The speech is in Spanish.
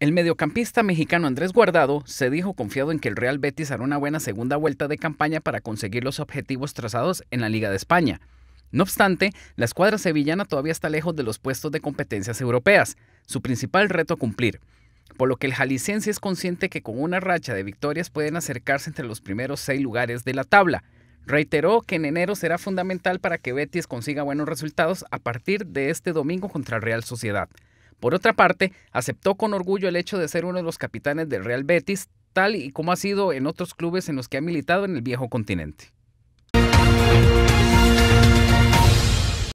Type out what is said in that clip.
El mediocampista mexicano Andrés Guardado se dijo confiado en que el Real Betis hará una buena segunda vuelta de campaña para conseguir los objetivos trazados en la Liga de España. No obstante, la escuadra sevillana todavía está lejos de los puestos de competencias europeas, su principal reto a cumplir, por lo que el jalisciense es consciente que con una racha de victorias pueden acercarse entre los primeros seis lugares de la tabla. Reiteró que en enero será fundamental para que Betis consiga buenos resultados a partir de este domingo contra Real Sociedad. Por otra parte, aceptó con orgullo el hecho de ser uno de los capitanes del Real Betis, tal y como ha sido en otros clubes en los que ha militado en el viejo continente.